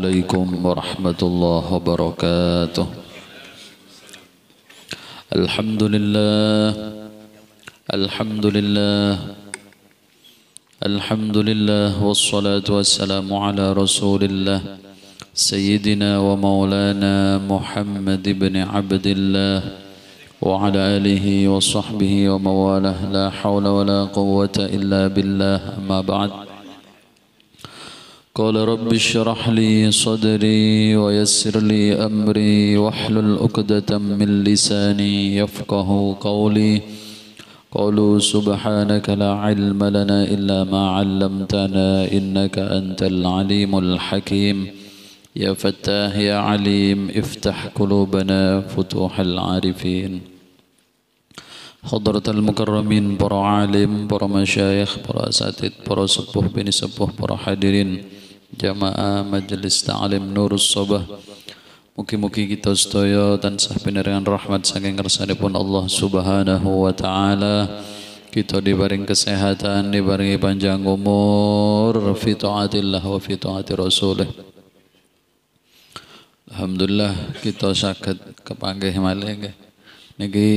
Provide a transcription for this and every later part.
عليكم ورحمة الله وبركاته الحمد لله الحمد لله الحمد لله والصلاة والسلام على رسول الله سيدنا ومولانا محمد بن عبد الله وعلى آله وصحبه ومواله لا حول ولا قوة إلا بالله أما بعد قال رب اشرح لي صدري ويسر لي أمري واحلل عقدة من لساني يفقه قولي قالوا سبحانك لا علم لنا إلا ما علمتنا إنك أنت العليم الحكيم يا فتاه يا عليم افتح قلوبنا فتوح العارفين حضرة المكرمين برا عالم برا مشايخ برا أساتذة برا سبوه بن سبوه برا حاضرين jamaah majelis Taalim Nurus Sabah Mugi-mugi kita dan sah penerangan rahmat saking pun Allah Subhanahu wa taala. Kita dibaring kesehatan, dibaringi panjang umur fi taatillah wa fi taati rasulih. Alhamdulillah kita sakit kepanggih malih nggih. Niki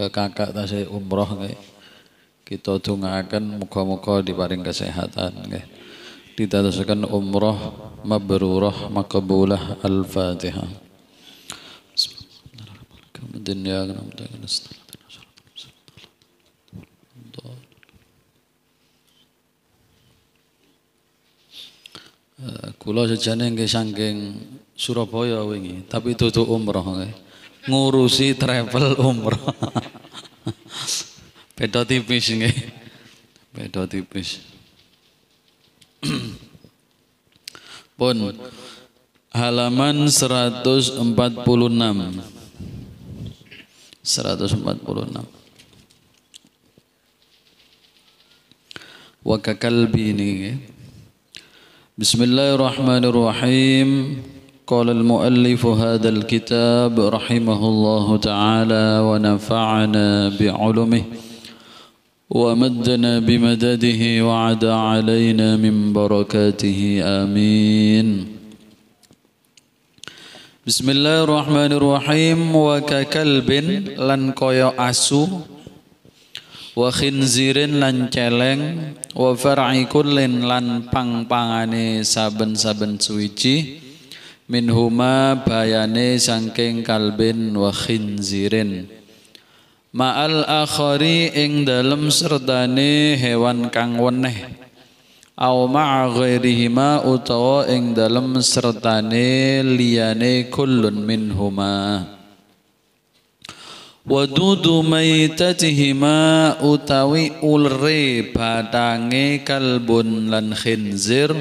eh, kakak tasih umroh nggih. Kita dongaaken muka-muka dibaring kesehatan nggih ditataskan umrah mabrurah makabulah al-fatihah Kulo ya, Kula sejane nggih saking Surabaya wingi, tapi tutup umroh nggih. Ngurusi travel umroh. Beda tipis nggih. Beda tipis. Pun halaman 146. 146. wa kakalbi ini ya. Bismillahirrahmanirrahim Qala al-muallifu hadzal kitab rahimahullahu taala wa nafa'ana bi'ulumihi ومدنا بمدده وعد علينا من بركاته آمين بسم الله الرحمن الرحيم وككلب لن كويو wa khinzirin lan celeng wa far'i kullin lan pang saben-saben suwiji min bayane sangking kalbin wa khinzirin ma'al akhari ing dalem sertane hewan kang weneh au ma'ghairihima utawa ing dalem sertane liyane kullun minhuma wadudu maitatihima utawi ulre batange kalbun lan khinzir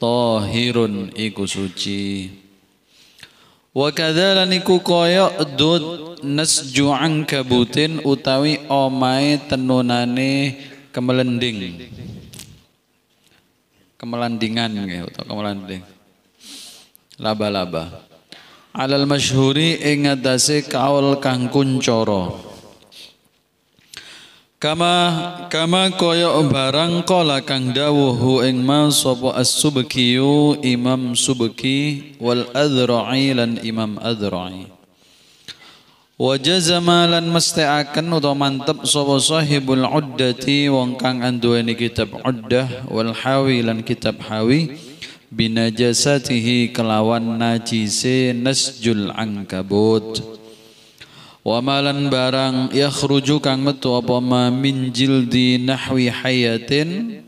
tahirun iku suci Wa niku kaya dud nasju angkabutin utawi omai tenunane kemelending. Kemelandingan nggih utawa kemelanding. Laba-laba. Alal masyhuri ing atase kaul kang coro. Kama kama kaya barang kala kang dawuhu ing ma sapa as-subkiyu Imam Subki wal Adzra'i lan Imam Adzra'i. Wa jazama lan mesti'aken utawa mantep sapa sahibul uddati wong kang anduweni kitab uddah wal hawi lan kitab hawi binajasatihi kelawan najise nasjul angkabut wa malan barang yakhruju kang metu apa ma min jildi nahwi hayatin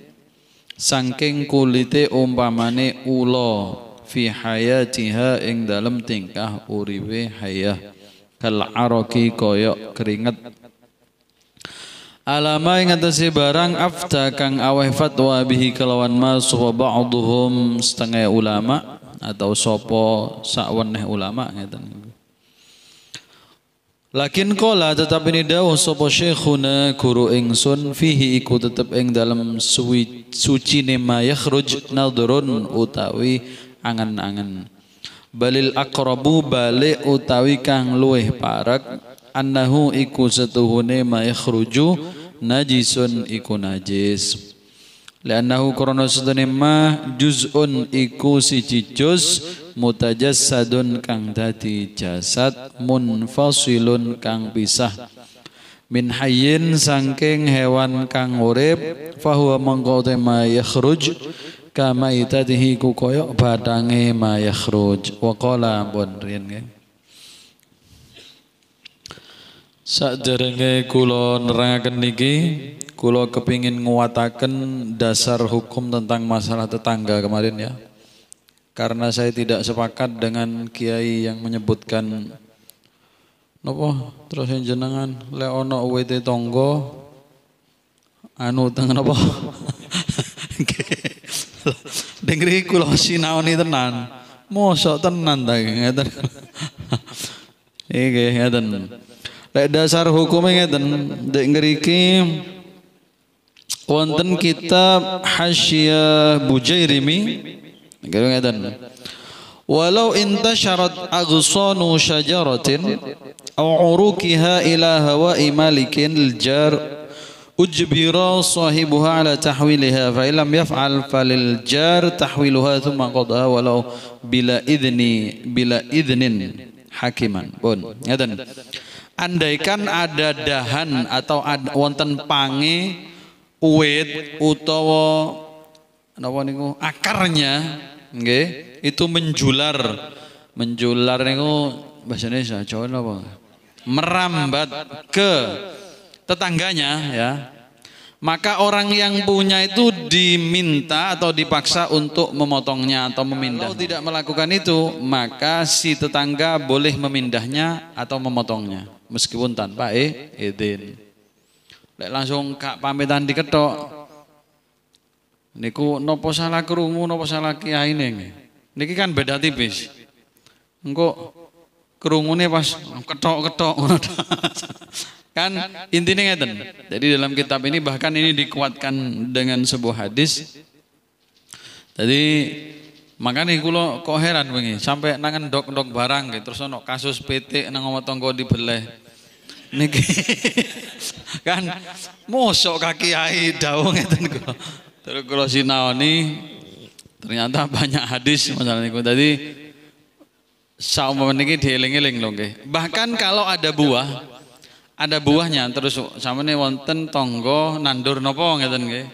sangking kulite umpamane ula fi hayatiha ing dalem tingkah uriwe hayah kal araki kaya keringet Alama ing atase barang afta kang aweh fatwa bihi kelawan mas wa ba'dhum setengah ulama atau sopo sakweneh ulama ngeten. Lakin kola tetap ini dawuh sopo syekhuna guru ingsun fihi iku tetap ing dalam suwi, suci nema yakhruj nadrun utawi angan-angan Balil akrabu balik utawi kang luweh parak annahu iku setuhune ma yakhruju najisun iku najis. Liannahu korona setuhune nema juz'un iku siji juz' mutajassadun kang dadi jasad munfasilun kang pisah min hayyin sangking hewan kang urip fahuwa mengko tema yakhruj kama itadhi ku koyo badange ma yakhruj wa qala bon rin nggih Saderenge kula nerangaken niki kula kepingin nguwataken dasar hukum tentang masalah tetangga kemarin ya karena saya tidak sepakat dengan kiai yang menyebutkan nopo terus yang jenengan leono wt e tonggo anu tengen nopo dengeri kula sinaoni tenan mosok tenan ta ngeten iki ngeten lek dasar hukum ngeten dek ngriki wonten kitab hasyiah Bujairimi Niku ngeten. Walau intasyarat aghsanu syajaratin aw urukiha ila hawa'i malikin al-jar ujbira sahibuha ala tahwiliha fa illam yaf'al falil jar tahwiluha thumma qadha walau bila idni bila idnin hakiman pun ngeten andaikan ada dahan atau ada, wonten pange uwit utawa napa niku akarnya okay. itu menjular. Menjular niku bahasa Indonesia coba apa? Merambat ke tetangganya ya. Maka orang yang punya itu diminta atau dipaksa untuk memotongnya atau memindah. Kalau tidak melakukan itu, maka si tetangga boleh memindahnya atau memotongnya meskipun tanpa izin. langsung kak pamitan diketok, Niku nopo salah kerumu, nopo salah kiai neng. Niki kan beda tipis. Engko nih pas ketok-ketok kan intinya ngeten. Jadi dalam kitab ini bahkan ini dikuatkan dengan sebuah hadis. Jadi nih kulo kok heran begini. sampai nangan dok-dok barang gitu terus ono kasus PT nang ngomotong tonggo dibelah niki kan mosok kaki ahi daung itu. kula Terus kalau si Naoni, ternyata banyak hadis masalah itu, tadi saumpama niki dieling-eling loh, ke. Bahkan kalau ada buah ada buahnya terus sama nih wonten tonggo, nandur nopo ngeten nggih.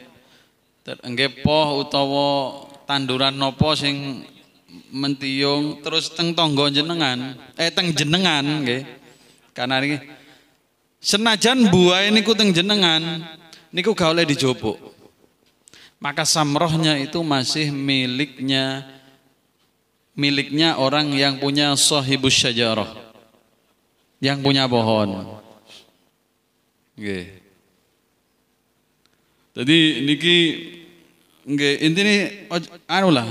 Nggih poh utawa tanduran nopo sing mentiung terus teng tonggo jenengan eh teng jenengan nggih. Karena ini senajan buah ku teng jenengan niku gak oleh dijopuk maka samrohnya itu masih miliknya miliknya orang yang punya sahibus syajarah yang punya pohon okay. jadi niki nggih intine anu lah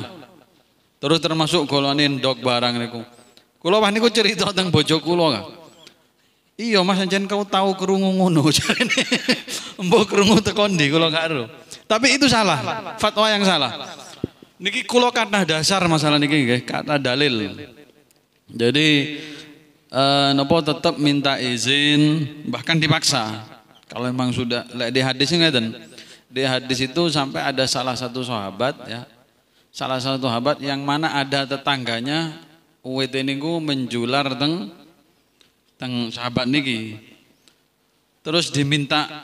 terus termasuk golongan dok barang niku kula wah niku cerita tentang bojo kula kak Iya Mas anjen kau tahu kerungu ngono Mbok kerungu teko ndi kula gak tapi itu salah, fatwa yang salah. Niki kulo kata dasar masalah niki kata dalil. Jadi uh, nopo tetap minta izin bahkan dipaksa. Kalau memang sudah di hadisnya dan Di hadis itu sampai ada salah satu sahabat ya. Salah satu sahabat yang mana ada tetangganya uwit e niku menjular teng teng sahabat niki. Terus diminta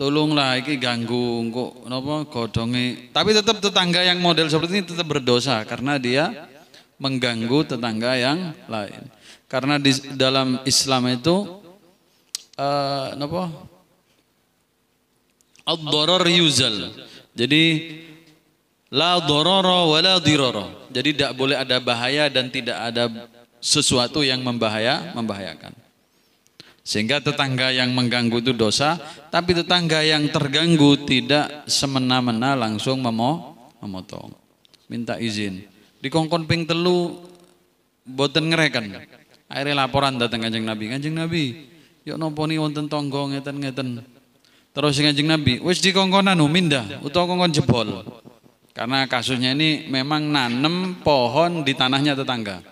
tolonglah ini ganggu kok napa godongi Tapi tetap tetangga yang model seperti ini tetap berdosa karena dia mengganggu tetangga yang lain. Karena di dalam Islam itu eh, apa ad yuzal. Jadi la dororo wa la diroro. Jadi tidak boleh ada bahaya dan tidak ada sesuatu yang membahaya membahayakan. Sehingga tetangga yang mengganggu itu dosa, tapi tetangga yang terganggu tidak semena-mena langsung memo memotong. Minta izin. Di kongkon ping telu boten ngerekan. Akhirnya laporan datang kanjeng Nabi. Kanjeng Nabi, yuk noponi wonten tonggong ngeten-ngeten. Terus kanjeng Nabi, wis di kongkon anu, mindah utawa kongkon jebol. Karena kasusnya ini memang nanem pohon di tanahnya tetangga.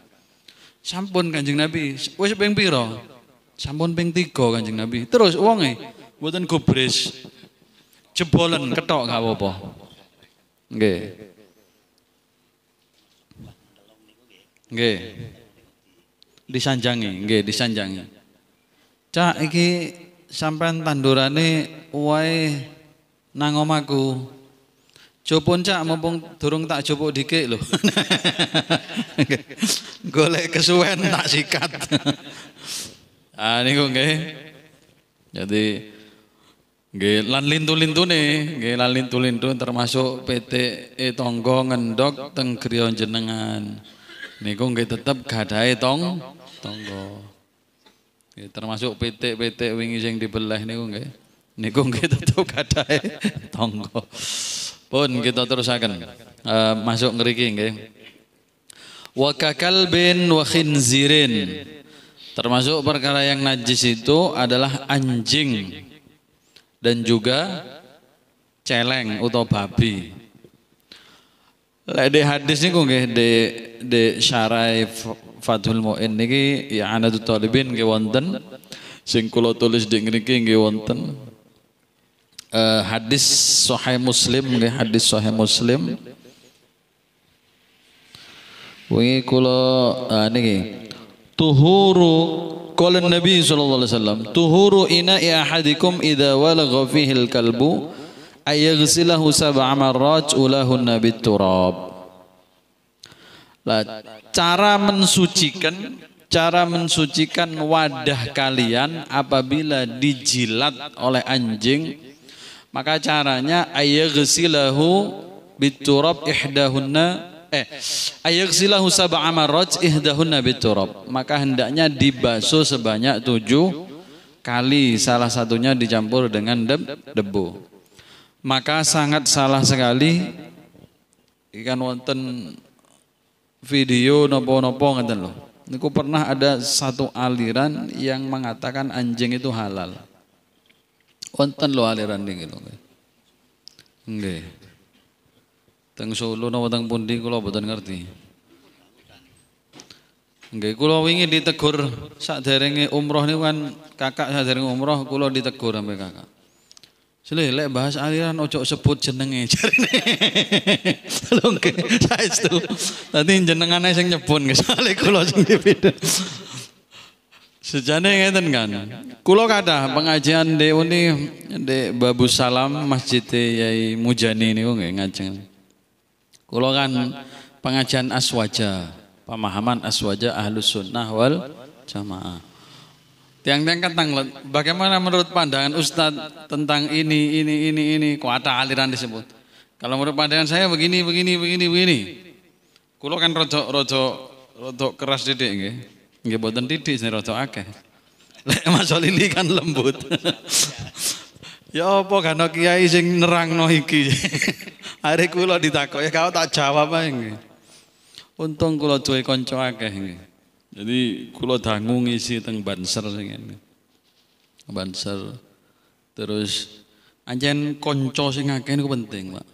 Sampun kanjeng Nabi, wis ping piro? Sampun ping tiga Kanjeng Nabi. Terus uangnya e? buatan gubris. jebolan ketok gak apa-apa. Nggih. Nggih. Disanjangi, nggih disanjangi. Cak iki sampean tandurane wae nangomaku, omahku. cak mumpung durung tak jopuk dikik lho. Golek kesuwen tak sikat. Ah niku nggih. Jadi nggih lan lintu nih, nggih lan lintu-lintu termasuk PT e Tonggo ngendok teng griya jenengan. Niku nggih tetep gadahe tong tonggo. termasuk PT-PT wingi sing dibelah niku nggih. Niku nggih tetep gadahe tonggo. Pun kita terusaken. Uh, masuk ngriki nggih. Wa kakalbin wa khinzirin. Termasuk perkara yang najis itu adalah anjing dan juga celeng atau babi. Lek di hadis niku nggih di di syarai Fathul Muin niki ya tu talibin nggih wonten sing kula tulis di ngriki nggih wonten. Uh, hadis sahih Muslim nggih hadis sahih Muslim. Wingi kula uh, niki tuhuru Qala Nabi sallallahu alaihi wasallam tuhuru ina ahadikum idza walagha fihi al-kalbu ayaghsilahu sab'a marrat ulahunna bit-turab. Lah, cara mensucikan cara mensucikan wadah kalian apabila dijilat oleh anjing maka caranya ayaghsilahu bit-turab ihdahunna eh silah ayaghsilahu sab'a ih ihdahunna biturab maka hendaknya dibasuh sebanyak tujuh kali salah satunya dicampur dengan deb, debu maka sangat salah sekali ikan wonten video nopo-nopo ngeten loh Niku pernah ada satu aliran yang mengatakan anjing itu halal. Wonten lo aliran ini lho. Nggih. Teng Solo nawa teng pundi kula boten ngerti. Nggih kula wingi ditegur saderenge umroh niku kan kakak saderenge umroh kula ditegur sampe kakak. lek bahas aliran ojo sebut jenenge jarine. Lungke saestu. Dadi jenengane sing nggih kesale kula sing dipidhet. Sejane ngeten kan. Kula kathah pengajian de uni de Babu Salam Masjid Yai Mujani niku nggih ngajeng golongan pengajian aswaja, pemahaman aswaja ahlus sunnah wal jamaah. Tiang-tiang kentang, bagaimana menurut pandangan Ustadz tentang ini, ini, ini, ini, kuata aliran disebut. Kalau menurut pandangan saya begini, begini, begini, begini. Kulo kan rojo, rojo, rojo keras didik, nggih. Nggih boten didik, saya rojo akeh. Lek Mas ini kan lembut. Ya apa kan kiai sing nerangno iki. Hari kula ditakut ya kau tak jawab apa ini Untung kula duwe konco akeh ini Jadi kula dangu ngisi teng Banser sing Banser. Terus anjen konco sing akeh niku penting, Pak.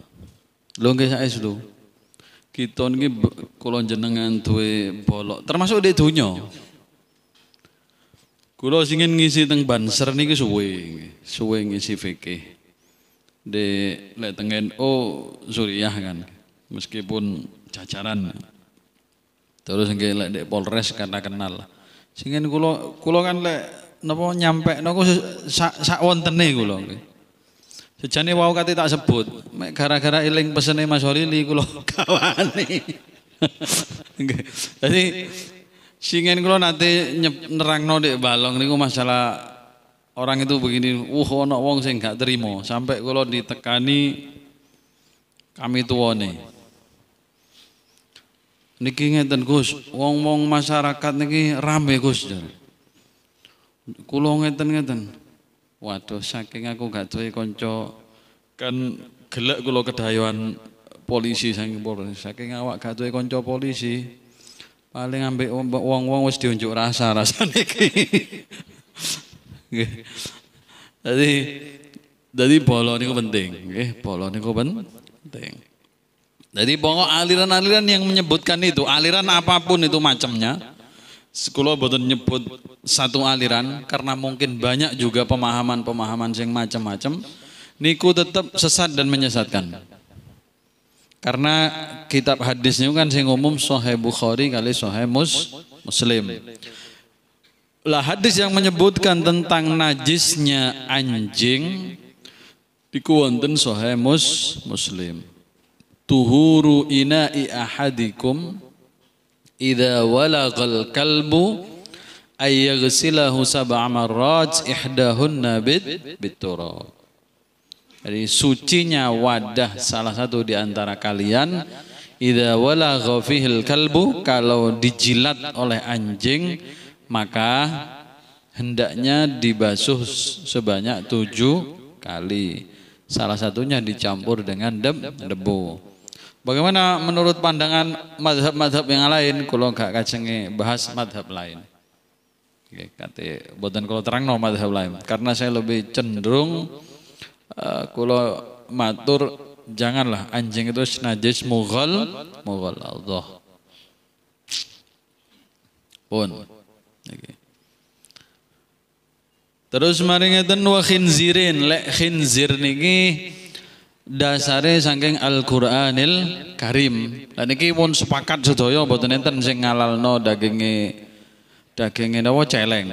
Lho nggih saes lho. Kita ini kula jenengan duwe bolok, termasuk di dunya. Kulo singin ngisi teng Banser ke suwe, suwe ngisi VK, de, lek teng NU Suriah kan. Meskipun cacaran, Terus nggih lek di Polres karena kenal. Singin kulo kulo kan lek nopo nyampe niku sak sa wontene kulo nggih. Sejane wau kate tak sebut, mek gara-gara pesenai pesene Mas Holili kulo kawani. Jadi Singen kalau nanti nerang nodek balong niku masalah orang itu begini, uh ono wong sing gak terima sampai kalau ditekani kami tuwone. Niki ngeten Gus, wong-wong masyarakat niki rame Gus. Kulo ngeten-ngeten. Waduh saking aku gak duwe konco, kan gelek kalau kedaiwan polisi saking polisi saking awak gak konco kanca polisi. Paling ambek wong-wong wis diunjuk rasa rasane iki. Nggih. Dadi dadi polo niku penting, nggih, polo niku penting. Jadi pokok aliran-aliran yang menyebutkan itu, aliran apapun itu macamnya. Sekolah boten nyebut satu aliran karena mungkin banyak juga pemahaman-pemahaman yang macam-macam. Niku tetap sesat dan menyesatkan. Karena kitab hadisnya kan sing umum Sahih Bukhari kali Sahih Mus, Muslim. Lah hadis yang menyebutkan tentang najisnya anjing iku wonten Sahih Mus, Muslim. Tuhuru ina'i ahadikum idza walaghal kalbu ayyaghsilahu sab'a marrat ihdahunna bit biturab jadi sucinya wadah salah satu di antara kalian idza wala ghafihil kalbu kalau dijilat oleh anjing maka hendaknya dibasuh sebanyak tujuh kali. Salah satunya dicampur dengan debu. Bagaimana menurut pandangan madhab-madhab yang lain? Kalau gak kacengi bahas madhab lain. Kata, buatan kalau terang no madhab lain. Karena saya lebih cenderung Eh, Kalau matur janganlah anjing itu najis mughal mughal Allah pun okay. terus mari ngeten wa khinzirin lek khinzir niki dasare saking Al-Qur'anil Karim lan niki pun sepakat sedaya mboten enten sing ngalalno daginge daginge nawa celeng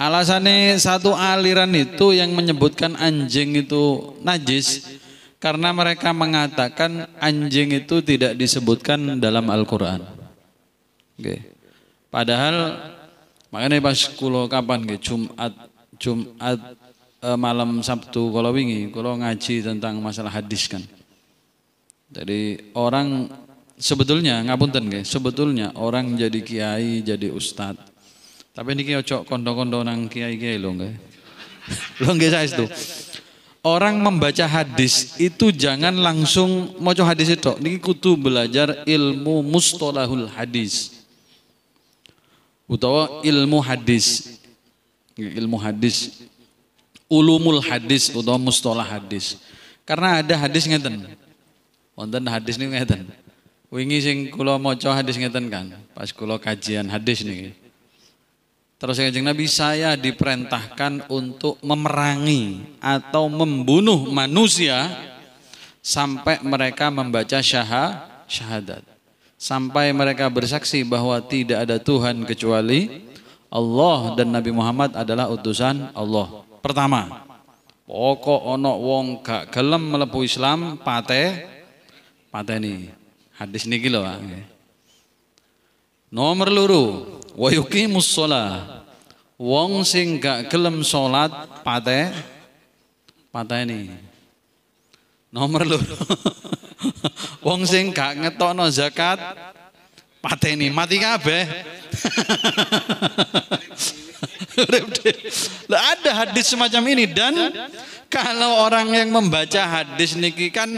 Alasannya satu aliran itu yang menyebutkan anjing itu najis karena mereka mengatakan anjing itu tidak disebutkan dalam Al-Qur'an. Okay. Padahal makanya pas kulo kapan ke Jumat Jumat eh, malam Sabtu kalau wingi kalau ngaji tentang masalah hadis kan. Jadi orang sebetulnya ngapunten ke, sebetulnya orang jadi kiai, jadi ustadz tapi niki ojo kondo-kondo nang kiai-kiai nggak, Lo nggak saya itu. Orang membaca hadis itu jangan langsung maca hadis itu. Niki kutu belajar ilmu mustolahul hadis. Utawa ilmu hadis. Ilmu hadis. Ulumul hadis utawa mustolah hadis. Karena ada hadis ngeten. Wonten hadis nih ngeten. Wingi sing kulo maca hadis ngeten kan, pas kulo kajian hadis nih. Terus kanjeng Nabi saya diperintahkan untuk memerangi atau membunuh manusia sampai mereka membaca syaha, syahadat. Sampai mereka bersaksi bahwa tidak ada Tuhan kecuali Allah dan Nabi Muhammad adalah utusan Allah. Pertama, pokok onok wong gak gelem melebu Islam pate pate nih, hadis niki loh. Nomor luru, wa yuqimus shalah. Wong sing gak gelem salat pate ini, Nomor lu. Wong sing gak ngetokno zakat ini mati kabeh. ada hadis semacam ini dan kalau orang yang membaca hadis niki kan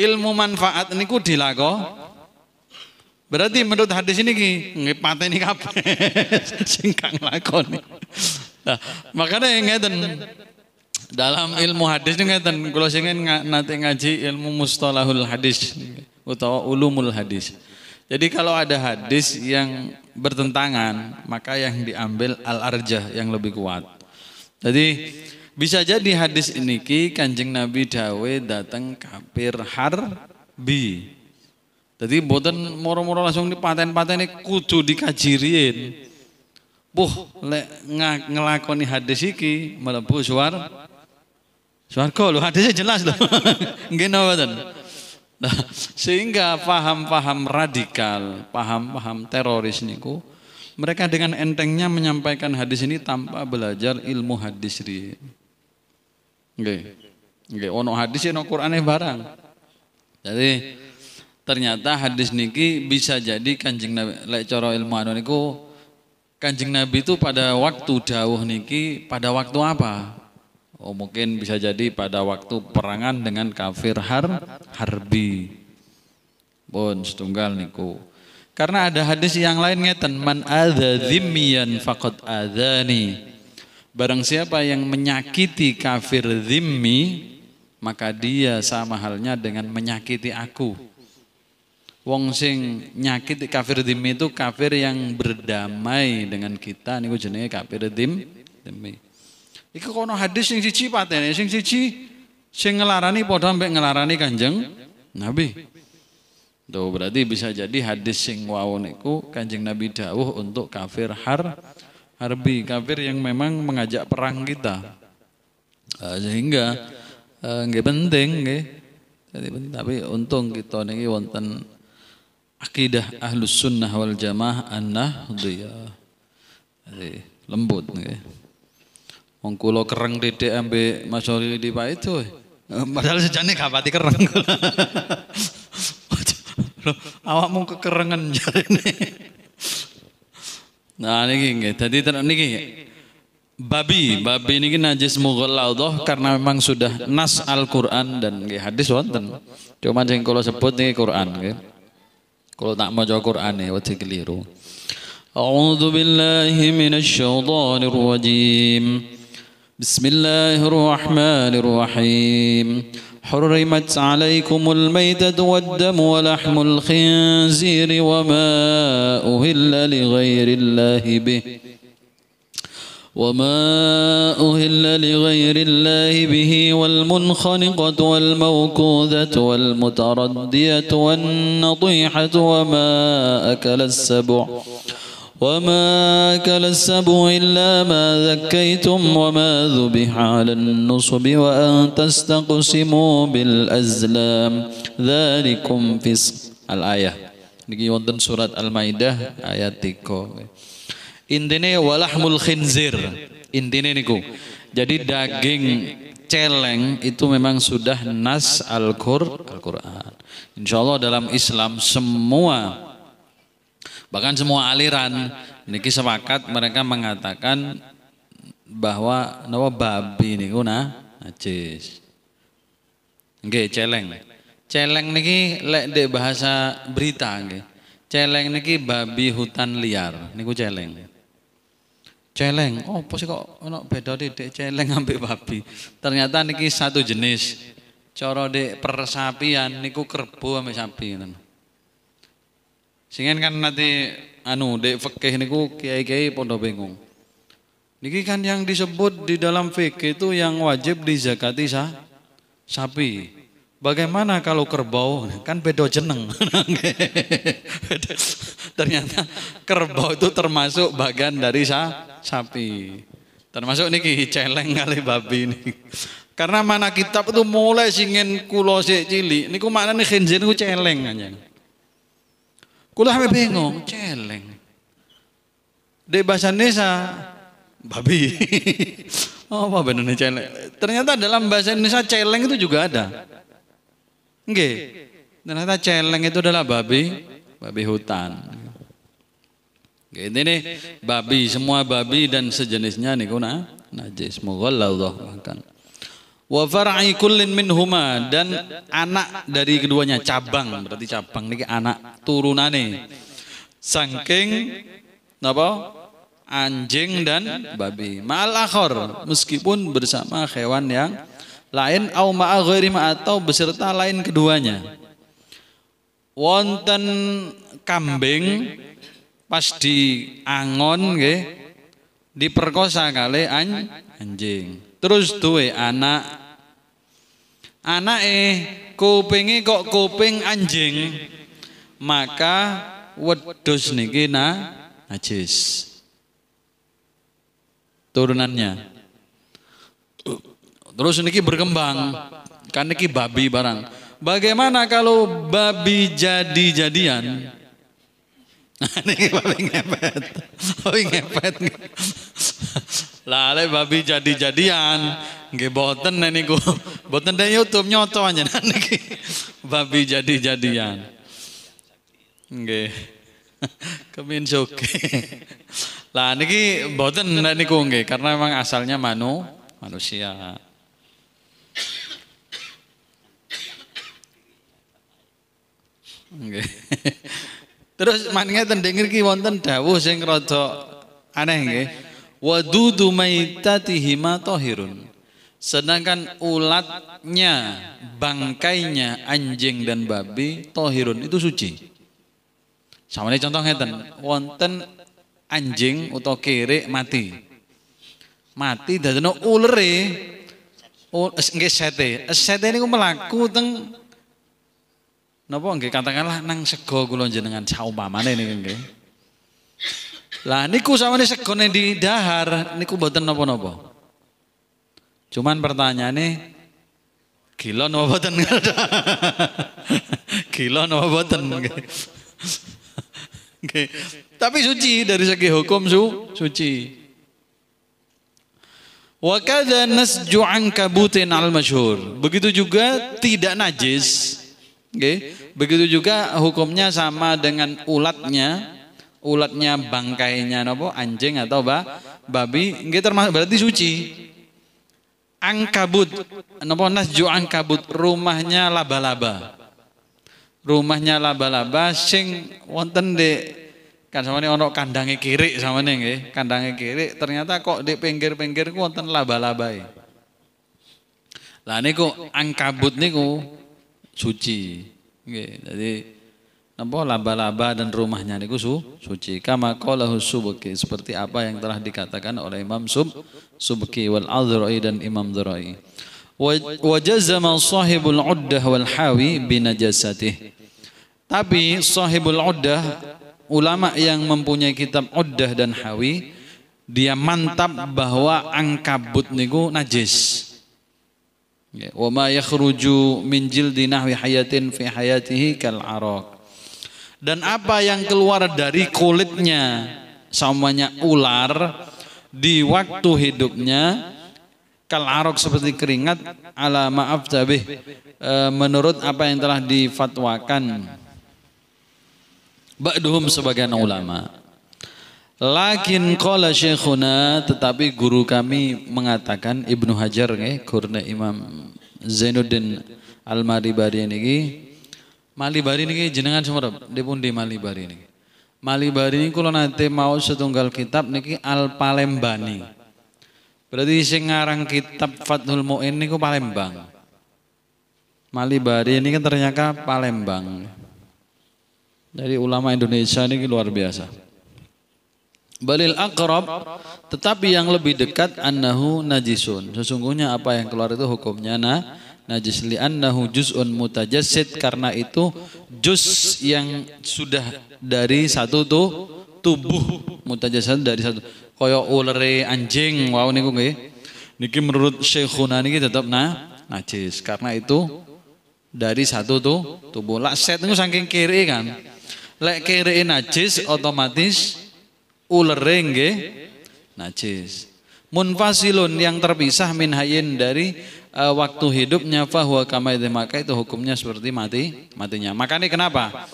ilmu manfaat niku dilako Berarti menurut hadis ini nggih pateni kabeh sing kang lakoni. Nah, makanya yang ngeten dalam ilmu hadis ini ngeten kula sing nanti ngaji ilmu mustalahul hadis utawa ulumul hadis. Jadi kalau ada hadis yang bertentangan, maka yang diambil al-arjah yang lebih kuat. Jadi bisa jadi hadis ini ki Kanjeng Nabi dawe datang kafir harbi jadi boten moro-moro langsung di paten paten ini kudu dikajirin. Buh, lek ngelakoni hadis iki melebu suar suarga lo hadisnya jelas lho. gini boten Nah, sehingga paham-paham radikal, paham-paham teroris niku mereka dengan entengnya menyampaikan hadis ini tanpa belajar ilmu hadis ri. Nggih. Nggih, ono hadis ono Qur'ane barang. Jadi ternyata hadis niki bisa jadi kanjeng nabi lek ilmu anu niku kanjeng nabi itu pada waktu dawuh niki pada waktu apa oh mungkin bisa jadi pada waktu perangan dengan kafir har harbi bon, setunggal niku karena ada hadis yang lain ngeten man adza fakot faqad nih barang siapa yang menyakiti kafir zimmi maka dia sama halnya dengan menyakiti aku Wong sing nyakit kafir dimi itu kafir yang berdamai dengan kita niku jenenge kafir dim dimi. Iku kono hadis sing siji patene sing siji sing ngelarani padha mbek ngelarani Kanjeng Nabi. Tuh berarti bisa jadi hadis sing wau niku Kanjeng Nabi dawuh untuk kafir har harbi, kafir yang memang mengajak perang kita. Ah, sehingga ah, nggih penting nggih. tapi untung kita niki wonten akidah ahlus sunnah wal jamaah an ya lembut nggih wong kula kereng titik ambe Mas di Pak itu padahal sejane gak pati kereng awakmu kekerengan jarene nah niki nggih dadi niki babi babi niki najis mughalladhah karena memang sudah nas Al-Qur'an dan nggih hadis wonten cuma sing kula sebut niki Qur'an Kalau tak maca Qur'ane wajah keliru. أعوذ بالله من الشيطان الرجيم بسم الله الرحمن الرحيم حرمت عليكم الميتة والدم ولحم الخنزير وما أهل لغير الله به وما أهل لغير الله به والمنخنقة والموقوذة والمتردية والنطيحة وما أكل السبع وما أكل السبع إلا ما ذكيتم وما ذبح على النصب وأن تستقسموا بالأزلام ذلكم فسق الآية Niki سورة المائدة al 3. Intine walahmul khinzir. Intine niku. Jadi daging celeng itu memang sudah nas Al-Qur'an. Insya Allah dalam Islam semua bahkan semua aliran niki sepakat mereka mengatakan bahwa nawa babi niku nah najis. Oke, celeng. Celeng niki lek bahasa berita nggih. Celeng niki babi hutan liar niku celeng celeng oh sih kok ono beda titik celeng ambek babi ternyata niki satu jenis coro dek persapian niku kerbo ambek sapi ngoten singen kan nanti anu dek fikih niku kiai-kiai pondok bingung niki kan yang disebut di dalam fikih itu yang wajib dizakati sah sapi Bagaimana kalau kerbau? Kan bedo jeneng. Ternyata kerbau itu termasuk bagian dari sapi. Termasuk niki celeng kali babi ini. Karena mana kitab itu mulai singin kulo si cili. Niku mana nih khinzir ku celeng aja. Kulo sampe bingung, celeng. Di bahasa Indonesia babi. oh, apa benar celeng? Ternyata dalam bahasa Indonesia celeng itu juga ada. Nggih. Ternyata celeng itu adalah babi, babi hutan. Nggih, ini nih, babi, semua babi dan sejenisnya nih kuna najis allah bahkan. Wa far'i kullin minhuma dan anak dari keduanya cabang, berarti cabang nih anak turunan nih Sangking apa Anjing dan babi. malakor meskipun bersama hewan yang lain au ma'a atau beserta lain keduanya wonten kambing pas di angon nggih diperkosa kali an, anjing terus duwe anak anak eh kupingi kok kuping anjing maka wedus niki na najis turunannya Terus niki berkembang. Kan niki babi barang. Bagaimana kalau babi jadi-jadian? niki babi ngepet. Babi ngepet. Lale babi jadi-jadian. Nggih boten niku. Boten di YouTube nyoto aja niki. Babi jadi-jadian. Nggih. Kemin soke. Lah niki boten niku nggih karena memang asalnya manu manusia. Terus Terus mangeten ngriki wonten dawuh sing rada aneh nggih. Wadudu maitatihi ma tahirun. Sedangkan ulatnya, bangkainya anjing dan babi tohirun itu suci. Sama ini contoh ngeten, wonten anjing atau kere mati. Mati dadene ulere nggih sete. Sete niku mlaku teng Napa nggih katakanlah nang sego kula jenengan saumpamane niku nggih. Lah niku sawane segone di dahar niku mboten napa-napa. Cuman pertanyaane gila napa mboten? gila napa mboten? Nggih. Tapi suci dari segi hukum su suci. Wa kadza nasju'an kabutin al masyhur. Begitu juga tidak najis Okay. Begitu juga hukumnya sama dengan ulatnya, ulatnya bangkainya nopo anjing atau ba, babi, nggih termasuk berarti suci. Angkabut, nopo nasju angkabut, rumahnya laba-laba. Rumahnya laba-laba sing wonten di kan sama ini ono kandangnya kiri sama ini nggih, kandangnya kiri ternyata kok di pinggir-pinggir wonten laba-labai. Lah niku angkabut niku suci. Okay. Jadi nampak laba-laba dan rumahnya niku su, suci. Kama qalahu Subki seperti apa yang telah dikatakan oleh Imam Sub Subki wal Azra'i dan Imam Zurai. Wa jazama sahibul uddah wal hawi binajasatih. Tapi sahibul uddah ulama yang mempunyai kitab uddah dan hawi dia mantap bahwa angkabut niku najis. Ya, wa ma yakhruju min jildi nahwi hayatin fi hayatihi kal arak. Dan apa yang keluar dari kulitnya samanya ular di waktu hidupnya kal arok seperti keringat ala maaf tabih e, menurut apa yang telah difatwakan ba'duhum sebagian ulama Lakin qala syekhuna tetapi guru kami mengatakan Ibnu Hajar nggih eh, kurna Imam Zainuddin Al-Maribari niki eh, Malibari niki eh, jenengan sumerep di pundi Malibari niki Malibari niki kalau nate mau setunggal kitab niki Al Palembani berarti sing ngarang kitab Fathul Mu'in niku Palembang Malibari ini kan ternyata Palembang dari ulama Indonesia ini luar biasa. Balil akrab tetapi yang lebih dekat annahu najisun. Sesungguhnya apa yang keluar itu hukumnya nah najis li annahu juz'un mutajassid karena itu juz yang sudah dari satu tuh tubuh mutajassid dari satu kaya ulere anjing wow niku nggih niki menurut Syekhuna niki tetap nah najis karena itu dari satu tuh tubuh lak set niku saking kiri kan lek kiri najis otomatis ulereng rengge najis. Munfasilun yang terpisah min hayin dari uh, waktu hidupnya fahuwa kama maka itu hukumnya seperti mati matinya. Makanya kenapa?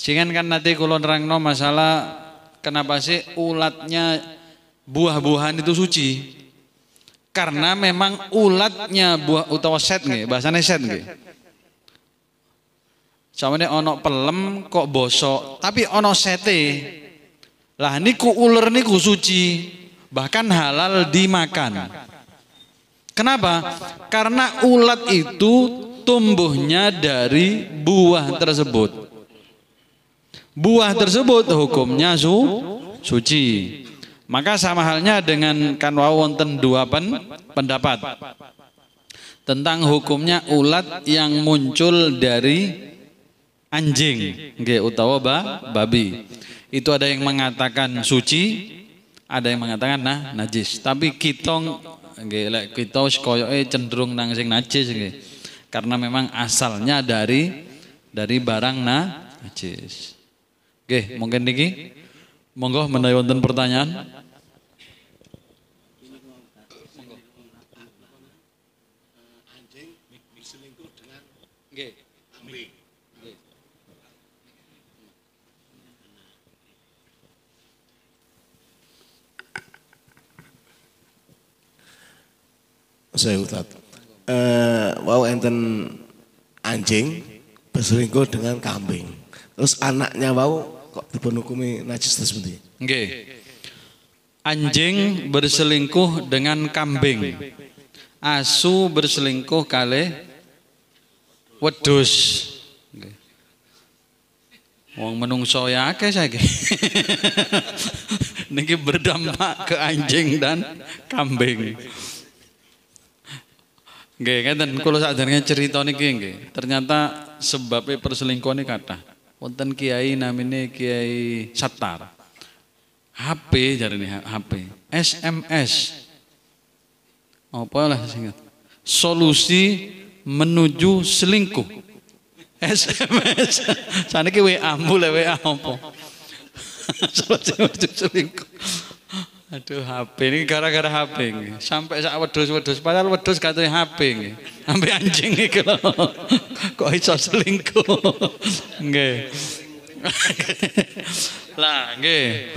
Singan kan nanti kulon rangno masalah kenapa sih ulatnya buah-buahan itu suci? Karena memang ulatnya buah utawa set nggih, bahasane set nggih. Sampeyan ono pelem kok bosok, tapi ono sete lah niku ular niku suci, bahkan halal dimakan. Kenapa? Karena ulat itu tumbuhnya dari buah tersebut. Buah tersebut hukumnya su suci. Maka sama halnya dengan kan wonten dua pen, pendapat tentang hukumnya ulat yang muncul dari anjing, nggih utawa babi. Itu ada yang mengatakan suci, ada yang mengatakan nah najis. Tapi kita nggih kita eh cenderung nang sing najis nggih. Karena memang asalnya dari dari barang nah najis. Oke, mungkin niki monggo menawi wonten pertanyaan. Saya Ustaz. Eh, wow enten anjing berselingkuh dengan kambing. Terus anaknya wow kok dipun najis terus nanti. Anjing berselingkuh dengan kambing. Asu berselingkuh kali wedus. Wong menungso ya saya, saya Niki berdampak ke anjing dan kambing. Nggih, ngeten kula sakjane cerita niki nggih. Ternyata sebabnya perselingkuhan iki kata, Wonten kiai namine Kiai Satar. HP jarene HP, SMS. Oh, Apa lah singkat. Solusi menuju selingkuh. SMS. Sana ke WA mbule ya, WA apa? Solusi menuju selingkuh. Aduh HP ini gara-gara HP ini. Sampai sahabat wedus wedus padahal wedus gak HP ini. Sampai anjing nih kalau Kok iso selingkuh. Nggih. Lah nggih.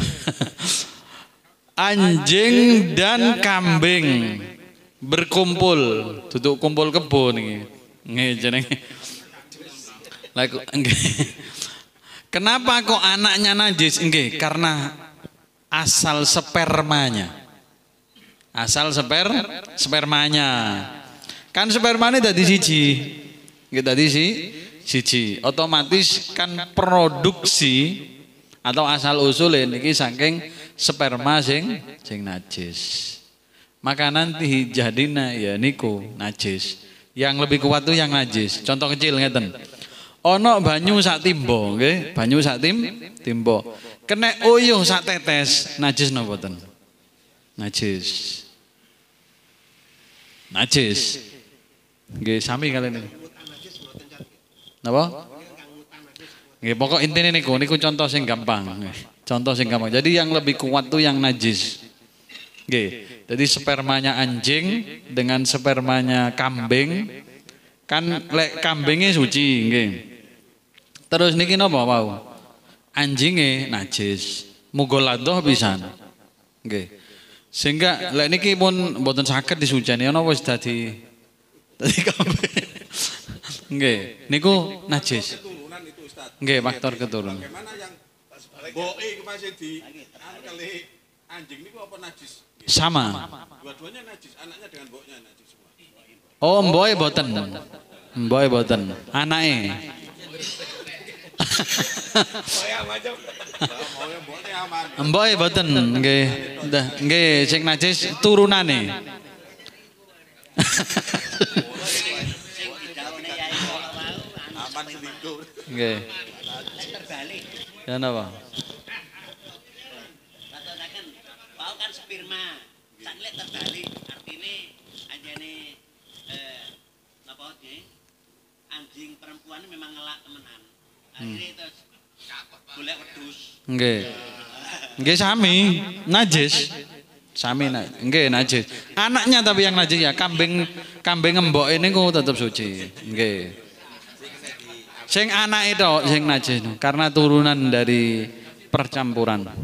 Anjing dan kambing berkumpul, tutup kumpul kebo nih Nggih jeneng. Lah Kenapa kok anaknya najis? Nggih, karena asal spermanya. Asal sper spermanya. Kan spermanya tadi siji. Kita tadi si siji. Otomatis kan produksi atau asal usul ini saking sperma sing sing najis. Maka nanti jadina ya niku najis. Yang lebih kuat tuh yang najis. Contoh kecil ngeten. Ono banyu sak timbo, okay? banyu sak tim timbo kena uyuh sak tetes najis napa boten najis najis nggih sami kali ini napa nggih pokok intine niku niku contoh sing gampang contoh sing gampang jadi yang lebih kuat tuh yang najis nggih jadi spermanya anjing dengan spermanya kambing kan lek kambingnya suci nggih terus niki napa wau anjinge najis muga ladoh pisan nggih sehingga lek niki pun mboten saged disuceni ana wis dadi dadi kabeh nggih niku najis nggih faktor keturunan bagaimana yang boke masih di anu kali anjing niku apa najis sama dua-duanya najis anaknya dengan boknya najis semua oh mboe boten mboe boten anake Mbok e mboten nggih. Nggih, sing najis turunane. Nggih. Ya napa? memang ngelak temenan. Golek wedhus. Nggih. Nggih sami, najis. Sami na nggih najis. Anaknya tapi yang najis ya, kambing kambing embok ini kok tetap suci. Nggih. Sing anak itu sing najis karena turunan dari percampuran.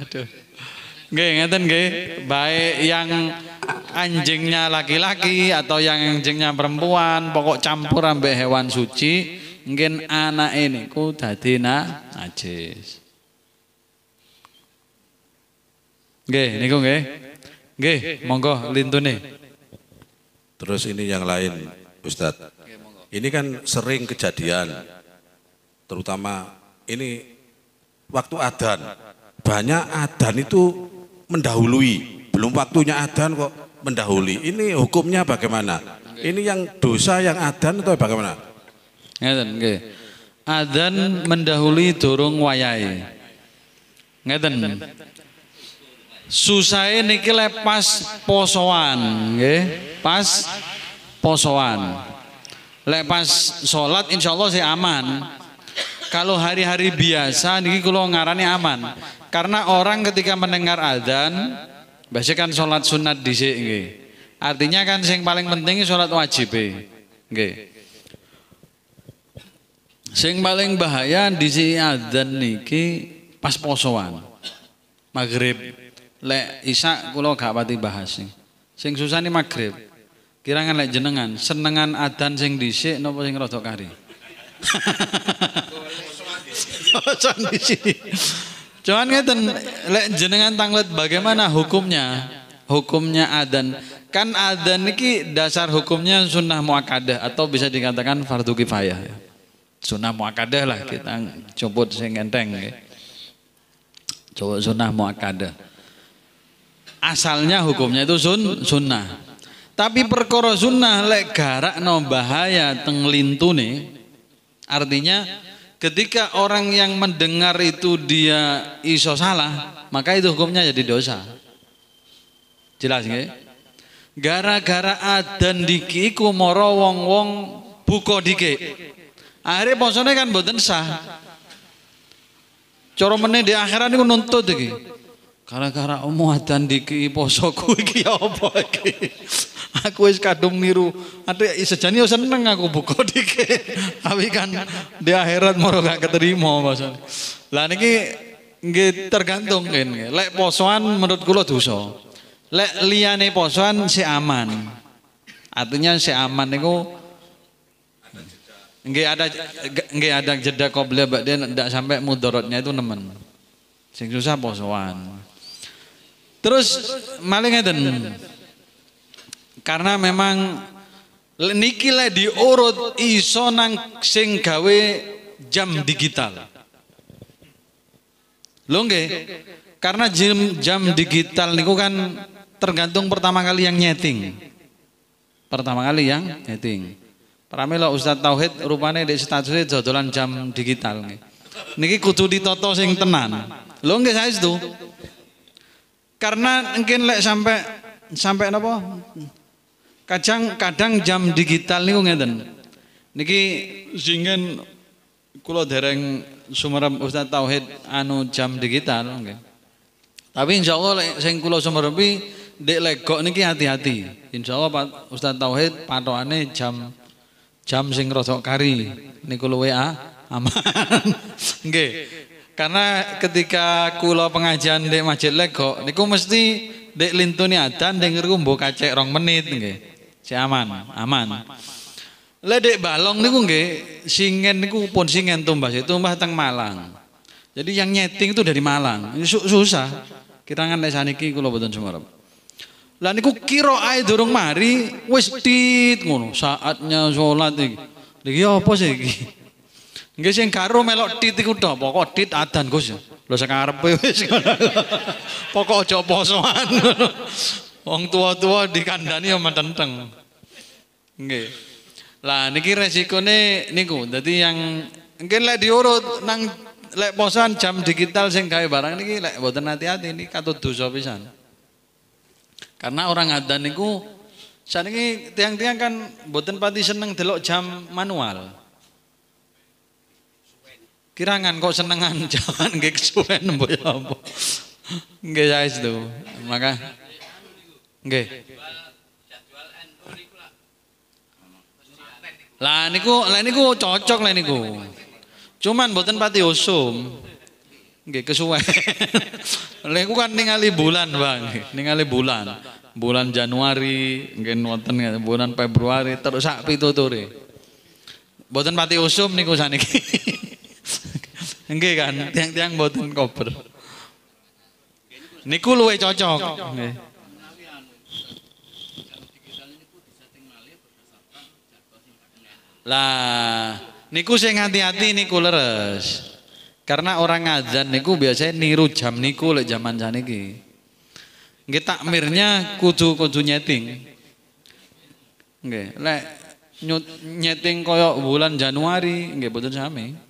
Aduh. Nggih, ngeten nggih. Baik yang anjingnya laki-laki atau yang anjingnya perempuan, pokok campur ambek hewan suci, mungkin anak ini ku dadi najis. Nggih, niku nggih. Nggih, monggo lintune. Terus ini yang lain, Ustaz. Ini kan sering kejadian, terutama ini waktu adan. Banyak adan itu mendahului. Belum waktunya adan kok mendahului. Ini hukumnya bagaimana? Ini yang dosa yang adan atau bagaimana? Ngeten nggih. Adan mendahului dorong wayai. Ngeten. Susai niki lepas posoan, nggih. Pas posoan. Lek sholat insya Allah sih aman. Kalau hari-hari biasa niki kalau ngarani aman. Karena orang ketika mendengar azan, biasanya kan sholat sunat di sini. Artinya kan yang paling penting sholat wajib Oke. Sing paling bahaya di si adzan niki pas posoan. Maghrib le isak kulo gak pati bahas sing. Sing susah nih maghrib. Kirangan lek jenengan senengan adzan sing dhisik nopo sing rada kari. Posoan sini. Cuman ngeten lek jenengan tanglet bagaimana hukumnya? Hukumnya adan. Kan adan niki dasar hukumnya sunnah muakkadah atau bisa dikatakan fardu kifayah ya. Sunnah muakkadah lah kita copot sing enteng ya. Coba sunnah muakkadah. Asalnya hukumnya itu sun sunnah. Tapi perkara sunnah lek garak no bahaya teng lintune artinya Ketika orang yang mendengar itu dia iso salah, maka itu hukumnya jadi dosa. Jelas nggih? Gara-gara adan diki iku mara wong-wong buka dikik. Akhirnya posone kan mboten sah. Cara meneh di akhirat niku nuntut iki. Gara-gara adan diki posoku iki ya apa iki? Aku wis kadung niru. Ate iya sejane yo ya seneng aku buka diki. Tapi kan di akhirat moro gak keterima maksud. Lah niki nggih tergantung kene. Lek posoan menurut kula dosa. Lek liyane posoan si aman. Artinya si aman niku nggih ada nggih ada jeda qabla badhe ndak sampai mudorotnya itu nemen. Sing susah posoan. Terus maling ngeten. Karena memang niki le diurut iso nang sing gawe jam digital. Lho nggih. Karena jam jam digital niku kan tergantung pertama kali yang nyeting. Pertama kali yang nyeting. Pramila Ustaz Tauhid rupane di status e jodolan jam digital nggih. Niki kudu ditoto sing tenan. Lho nggih saestu. Karena mungkin lek sampai sampai apa? Kadang kadang jam digital niku ngeten. Niki singen kula dereng sumerep Ustaz Tauhid anu jam digital nggih. Tapi insyaallah lek sing kula sumerepi ndek legok niki hati-hati. Allah Pak Ustaz Tauhid patokane jam jam sing rada kari niku luwe ah aman. Nggih. Karena ketika kulo pengajian di Masjid Lego niku mesti dek lintuni adan di ngerumbu kacek rong menit nge. Si aman, aman. Ledek balong niku nggih, singen niku pun singen tumbas itu tumbas teng Malang. Jadi yang nyeting itu dari Malang. Susah. Kirangan lek saniki kula boten sumerep. Lah niku ay dorong mari wis tit ngono, saatnya sholat, nih, Lha iya apa sih iki? Nggih sing karo melok tit iku tho, pokok tit adan Gus. Lho sing arepe wis ngono. Pokok aja posoan. Wong tua-tua dikandani ya mententeng. Nggih. Lah niki resikone niku. Dadi yang mungkin lek diurut nang lek posan jam digital sing gawe barang niki lek mboten hati-hati niki katut dosa pisan. Karena orang adan niku saniki tiang-tiang kan mboten pati seneng delok jam manual. Kirangan kok senengan jangan gak kesuwen mbok ya gak Nggih ya itu Maka gak Lah niku lah niku cocok lah niku. Cuman mboten pati usum. gak kesuwen. Lah niku kan ningali bulan, Bang. Ningali bulan. Bulan Januari, nggih wonten bulan Februari terus sak pituture. Mboten pati usum niku saniki. enggak kan, iya. tiang-tiang mboten kober. Niku luwe cocok. Nggih. Lah, niku sing hati-hati niku leres. Karena orang ngajan niku biasanya niru jam niku lek zaman saniki. Nggih takmirnya kudu-kudu nyeting. Nggih, lek nyeting koyo bulan Januari nggih boten sami.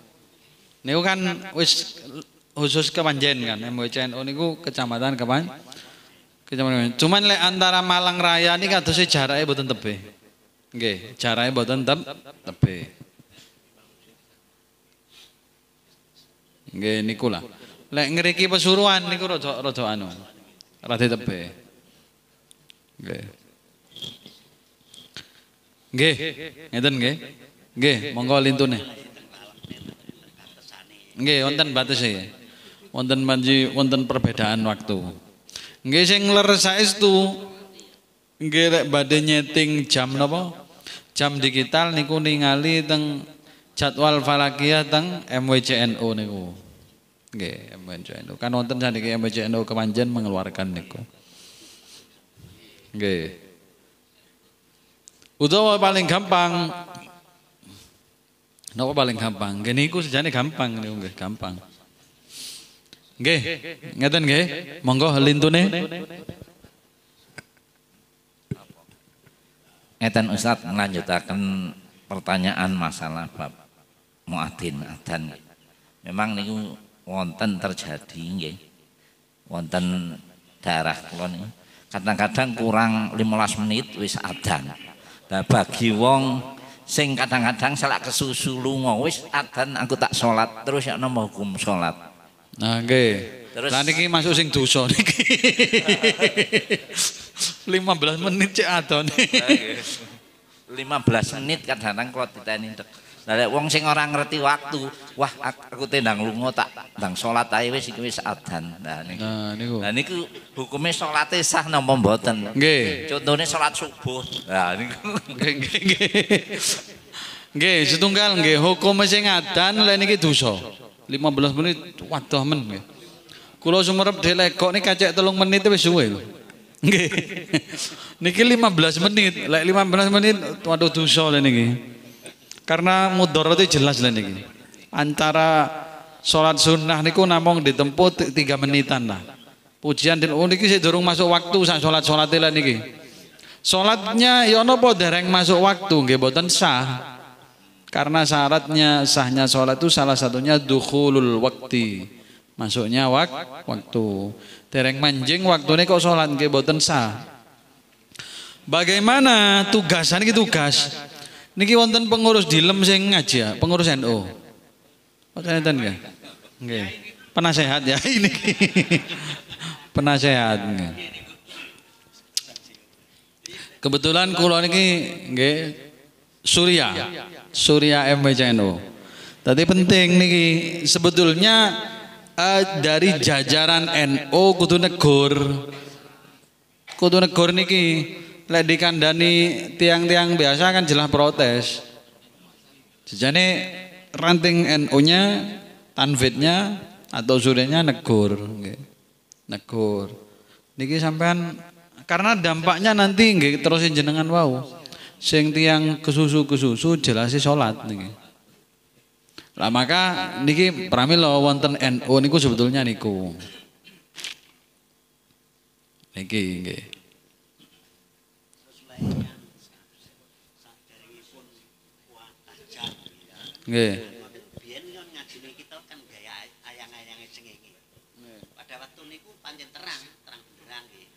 Niku kan wis khusus kepanjen kan MWCNO niku kecamatan kepan kecamatan. Cuman le antara Malang Raya ini niki kadose jaraknya mboten tebih. Oke, jaraknya mboten teb tebih. Oke, niku lah. Lek ngeriki Pesuruan niku rojo rojo anu. tepi. tebih. Oke. Oke, ngeten oke. Oke, monggo lintune. Nggih, wonten ya. Wonten manji wonten perbedaan waktu. Nggih sing ler saestu nggih rek badhe nyeting jam napa? Jam digital niku ningali teng jadwal falakiyah teng MWCNO niku. Nggih, MWCNO. Kan wonten saniki MWCNO kemanjen mengeluarkan niku. Nggih. Utawa paling gampang Napa paling gampang? gini niku sejane gampang niku nggih, gampang. Nggih, ngeten nggih. Monggo lintune. Ngeten Ustaz melanjutkan pertanyaan masalah bab muadzin adzan. Memang niku wonten terjadi nggih. Wonten daerah kula niku kadang-kadang kurang 15 menit wis adzan. ada bagi wong sing kadang-kadang salah kesusu lunga wis adzan aku tak salat terus ya nomo hukum salat. Nah nggih. Terus lan iki masuk sing dosa niki. 15 menit cek adone. 15 menit kadang-kadang kalau ditani Ada uang wong sing ora ngerti waktu, wah aku tendang lunga tak ndang salat ae wis iki wis adzan. Nah niku. Nah niku. Nah niku hukume salate sah napa mboten? Nggih. Contone salat subuh. Nah niku. Nggih nggih. Nggih, setunggal nggih hukume sing adzan lek niki dosa. 15 menit waduh men nggih. Kula sumerep delekok niki kacek 3 menit wis suwe lho. Nggih. niki 15 menit, lek 15 menit waduh dosa lek niki. Karena itu jelas lah nih, Antara sholat sunnah niku namung ditempuh tiga menitan lah. Pujian dan uniknya oh, sih dorong masuk waktu saat sholat sholat lah nih Sholatnya ya po dereng masuk waktu gak boten sah. Karena syaratnya sahnya sholat itu salah satunya duhulul waktu, Masuknya wak waktu. Dereng manjing waktu nih kok sholat gak boten sah. Bagaimana tugasan gitu tugas? Niki wonten pengurus dilem sing ngaji ya? pengurus NU. Pakai enten nggih. Nggih. Penasehat ya ini. Penasehat Kebetulan kula niki nggih Surya. Surya NU. Tadi penting niki sebetulnya eh, dari jajaran NU kudu negur. Kudu negur niki lek dikandani tiang-tiang biasa kan jelas protes. Sejane ranting NU-nya, tanfitnya atau surinya negur, Negur. Niki sampean karena dampaknya nanti nggih terusin jenengan wau. Sing tiang kesusu-kesusu jelas sholat niki. Lah maka niki pramilo wonten NU niku sebetulnya niku. Niki nggih. Nggih. Biyen yo ngajine kita kan gaya ayang-ayange sengenge. Pada waktu niku pancen terang, terang benderang nggih.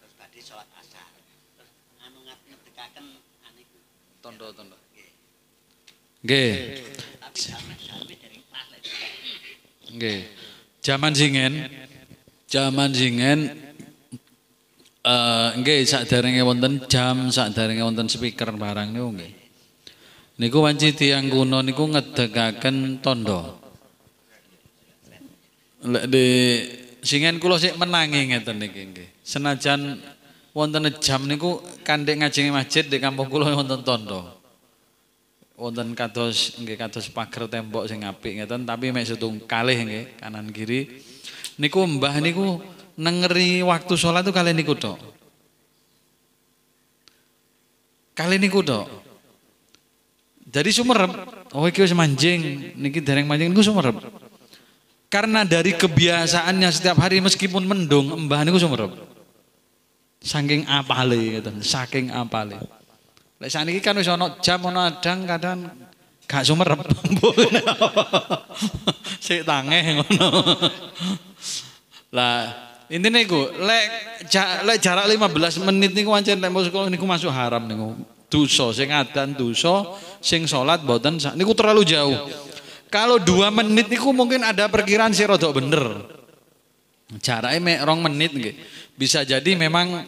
Terus badhe salat asar. Terus anu aniku. Tondo-tondo. Nggih. Nggih. Jaman singen, jaman singen eh uh, nggih sadarenge wonten jam, sadarenge wonten speaker barang niku nggih. Niku wanci tiang kuno niku ngedegaken tondo. Lek di singen kulo sih menangi ngeten niki nge. Senajan wonten jam niku kandek ngajenge masjid di kampung kula wonten tondo. Wonten kados nggih kados pager tembok sing apik ngeten tapi mek setung kalih nggih kanan kiri. Niku mbah niku nengeri waktu sholat tuh kali niku dok. Kali niku dok. Jadi sumerep, oh iki wis mancing, niki dereng mancing niku sumerep. Karena dari kebiasaannya setiap hari meskipun mendung, mbah niku sumerep. Saking apale gitu, saking apale. Lek saniki kan wis ana jam ana adang kadang gak sumerep. Sik tangeh ngono. Lah intinya niku lek jarak 15 menit niku wancen lek niku masuk haram niku dosa sing adan dosa sing salat mboten niku terlalu jauh kalau dua menit niku mungkin ada perkiraan sih rodok bener Caranya mek rong menit nggih bisa jadi memang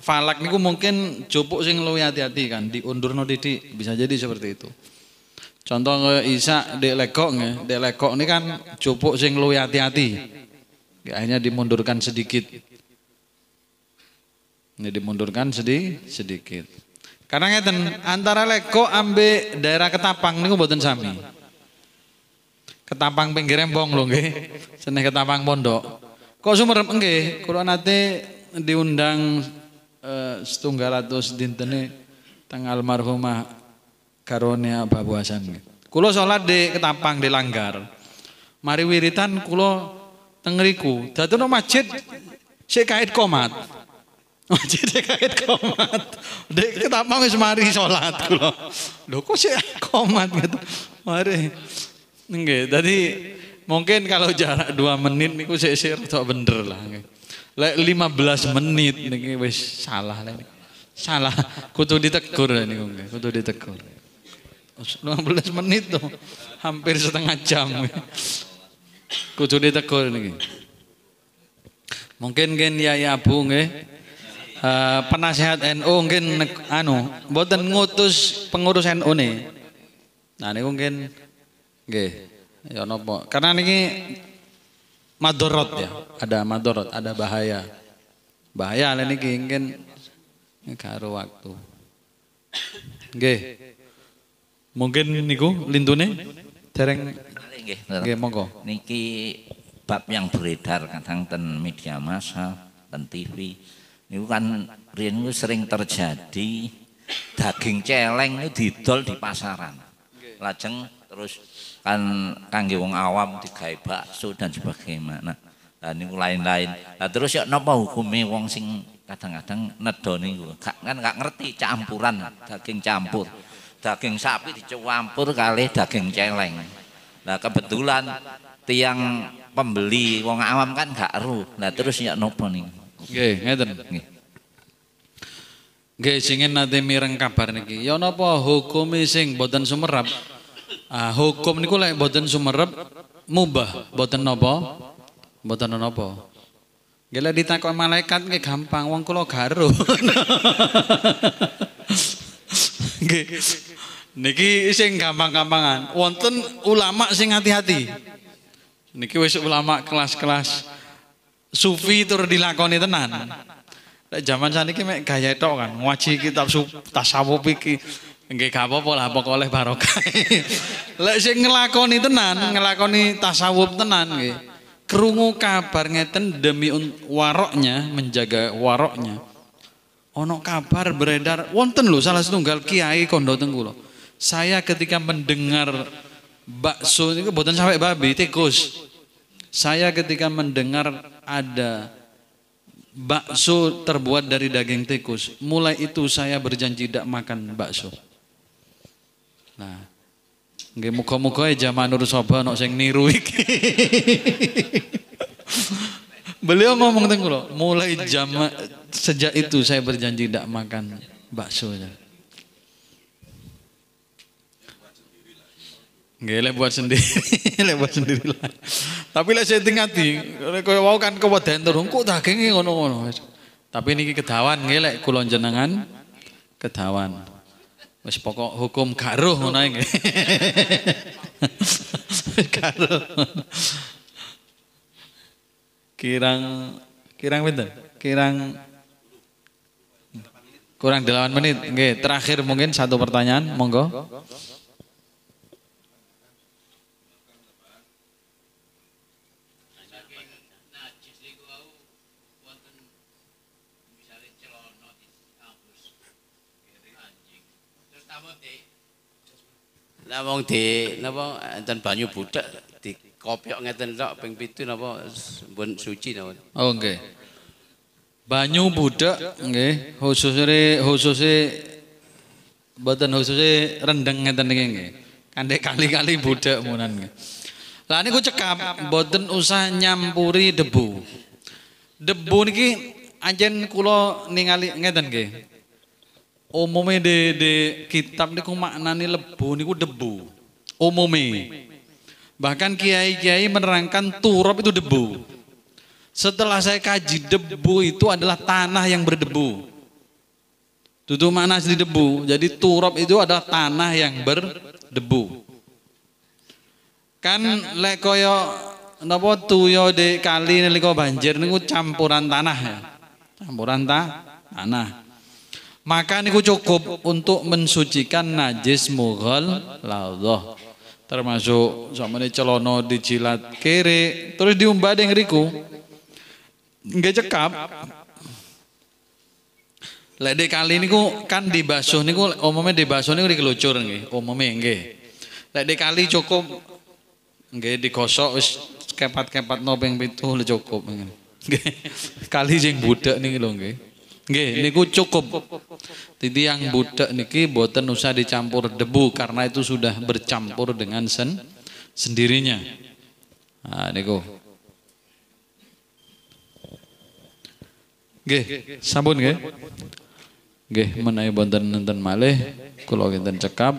falak niku mungkin jupuk sing luwih hati-hati kan diundurno didi. bisa jadi seperti itu contoh nge, Isa dek lekok nge. dek lekok ini kan jupuk sing luwih hati-hati akhirnya dimundurkan sedikit ini dimundurkan sedih sedikit karena ngeten antara Leko ambe daerah Ketapang niku mboten sami. Ketapang pinggir rembong lho nggih. Seneng Ketapang Pondok. Kok sumerep nggih, kula nanti diundang uh, setunggal atus dintene teng almarhumah karonia Babu Hasan. sholat sholat di Ketapang di Langgar. Mari wiritan kulo tengeriku Datu no masjid kait komat. Oh, jadi dia kaget komat. Dek mau wis mari salat loh Lho kok sih komat gitu. Mari. Nggih, tadi mungkin kalau jarak 2 menit aku sik sik tak bener lah. Lek 15 menit niki wis salah lek. Salah, kudu ditegur niku nggih, kudu ditegur. 15 menit tuh, hampir setengah jam. Kudu ditegur niki. Mungkin gen ya ya uh, penasehat NU mungkin anu boten ngutus pengurus NU nih. Nah ini mungkin nggih ya nopo Karena niki madorot ya, ada madorot, ada bahaya. Bahaya lah niki mungkin karo waktu. Nggih. Mungkin niku lintune dereng nggih. Nggih monggo. Niki bab yang beredar kadang ten media massa, ten TV. Itu kan riyen itu sering terjadi daging celeng itu didol di pasaran. Lajeng terus kan kangge wong awam digawe bakso dan sebagainya. Nah, dan ini lain-lain. Nah, terus ya napa hukumnya wong sing kadang-kadang nedo niku. Kan gak ngerti campuran daging campur. Daging sapi dicampur kali daging celeng. Nah, kebetulan tiang pembeli wong awam kan gak eruh. Nah, terus ya napa niku. Nggih, ngeten. Nggih. Nggih, singin nate mireng kabar niki. Ya napa hukume sing boten sumerep? Ah, hukum niku lek boten sumerep mubah, boten napa? Boten napa? Nggih lek ditakon malaikat nggih gampang, wong kula garo. Nggih. Niki sing gampang-gampangan. Wonten ulama sing hati-hati. Niki wis ulama kelas-kelas sufi tur dilakoni tenan. Lek jaman saniki mek gaya tok kan, ngaji kitab tasawuf iki nggih gak apa-apa lah pokoke oleh barokah. Lek sing nglakoni tenan, nglakoni tasawuf tenan nggih. Krungu kabar ngeten demi waroknya, menjaga waroknya. Ono kabar beredar wonten lho salah setunggal kiai kondo tengku lho. Saya ketika mendengar bakso itu buatan sampai babi tikus. Saya ketika mendengar ada bakso terbuat dari daging tikus. Mulai itu saya berjanji tidak makan bakso. Nah, nggih muga-muga jamanur soba nok sing niru iki. Beliau ngomong teng mulai jam sejak itu saya berjanji tidak makan bakso. Nggih, buat sendiri, buat sendiri lah. Tapi lek sing ngati, kaya wau kan keweden terus kok dagingnya ngono-ngono. Tapi niki kedawan nggih lek kula jenengan kedawan. Wis pokok hukum karuh roh ngono nggih. karuh. Kirang kirang pinten? Kirang kurang 8 menit. Nggih, terakhir mungkin satu pertanyaan, monggo. Lah wong di napa enten banyu di dikopyok ngeten tok ping pitu napa mbon suci napa. Oke, oh, Banyu budak oke, khususnya khususnya, badan khususnya rendeng ngeten niki nggih. Kande kali-kali budak munan nggih. Lah niku cekap mboten usah nyampuri debu. Debu niki anjen kulo ningali ngeten nggih umumnya di, di kitab niku maknani lebu niku debu. umumnya Bahkan kiai-kiai menerangkan turap itu debu. Setelah saya kaji debu itu adalah tanah yang berdebu. Itu makna asli debu. Jadi turap itu adalah tanah yang berdebu. Kan lekoyo napa tuyo di kali nalika banjir niku campuran tanah ya. Campuran ta, tanah. Maka niku cukup untuk mensucikan najis mughal lauloh. Termasuk sama ini di dijilat kiri, terus diumbah dengan riku. nggak cekap. Lagi kali kali ku kan dibasuh niku umumnya dibasuh niku dikelucur nggih, umumnya nggih. Lek kali cukup nggih digosok wis kepat-kepat nopeng pitu cukup. Nggih. Kali sing budak niki lho nggih. Nggih, niku cukup. Jadi yang ya. budak niki boten usah dicampur debu karena itu sudah bercampur dengan sen sendirinya. Nah, niku. Nggih, sampun nggih. Nggih, menawi boten nenten malih kula kinten cekap.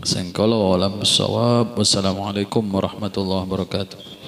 Sengkolo alam sawab. Wassalamualaikum warahmatullahi wabarakatuh.